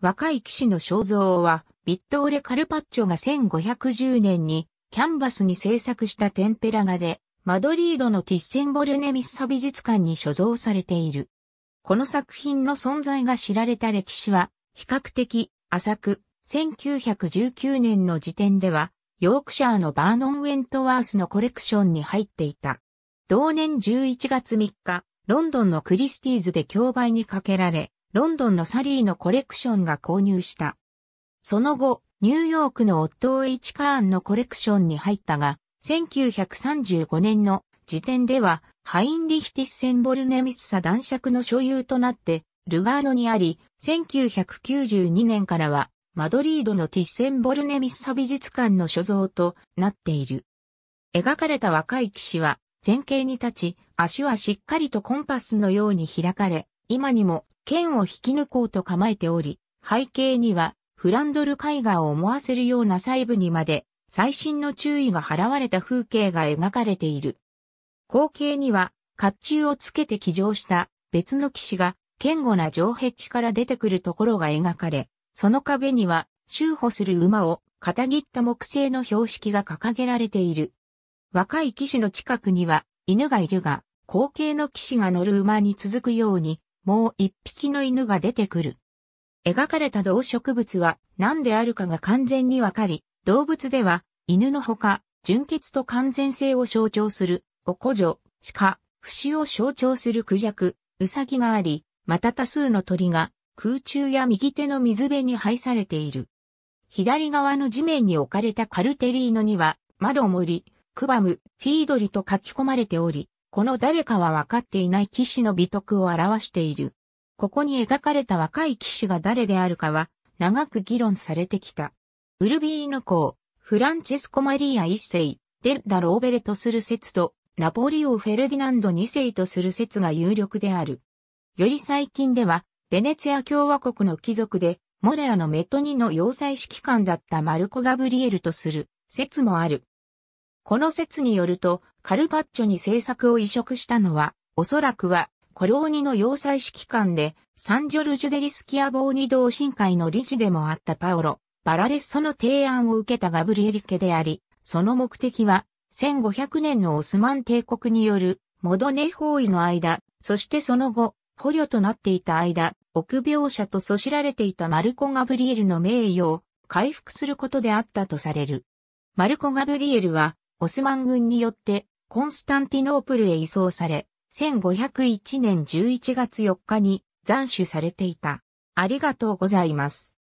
若い騎士の肖像は、ビットーレ・カルパッチョが1510年にキャンバスに制作したテンペラ画で、マドリードのティッセンボルネミッサ美術館に所蔵されている。この作品の存在が知られた歴史は、比較的浅く、1919年の時点では、ヨークシャーのバーノン・ウェントワースのコレクションに入っていた。同年11月3日、ロンドンのクリスティーズで競売にかけられ、ロンドンのサリーのコレクションが購入した。その後、ニューヨークのオットー・イチ・カーンのコレクションに入ったが、1935年の時点では、ハインリヒティッセンボルネミスサ男爵の所有となって、ルガーノにあり、1992年からは、マドリードのティッセンボルネミッサ美術館の所蔵となっている。描かれた若い騎士は前傾に立ち、足はしっかりとコンパスのように開かれ、今にも剣を引き抜こうと構えており、背景にはフランドル絵画を思わせるような細部にまで最新の注意が払われた風景が描かれている。後景には甲冑をつけて騎乗した別の騎士が堅固な城壁から出てくるところが描かれ、その壁には修補する馬を片切った木製の標識が掲げられている。若い騎士の近くには犬がいるが、後継の騎士が乗る馬に続くように、もう一匹の犬が出てくる。描かれた動植物は何であるかが完全にわかり、動物では犬のほか、純血と完全性を象徴する、おこじょ、鹿、節を象徴するクジャク、ウサギがあり、また多数の鳥が空中や右手の水辺に配されている。左側の地面に置かれたカルテリーノには、マロモリ、クバム、フィードリと書き込まれており、この誰かは分かっていない騎士の美徳を表している。ここに描かれた若い騎士が誰であるかは、長く議論されてきた。ウルビーヌ公、フランチェスコ・マリーア一世、デッラ・ローベレとする説と、ナポリオ・フェルディナンド二世とする説が有力である。より最近では、ベネツィア共和国の貴族で、モレアのメトニの要塞指揮官だったマルコ・ガブリエルとする説もある。この説によると、カルパッチョに制作を移植したのは、おそらくは、コローニの要塞指揮官で、サンジョルジュデリスキアボーニ同心会の理事でもあったパオロ、バラレッソの提案を受けたガブリエリ家であり、その目的は、1500年のオスマン帝国による、モドネ包囲の間、そしてその後、捕虜となっていた間、臆病者とそしられていたマルコ・ガブリエルの名誉を回復することであったとされる。マルコ・ガブリエルは、オスマン軍によってコンスタンティノープルへ移送され、1501年11月4日に斬首されていた。ありがとうございます。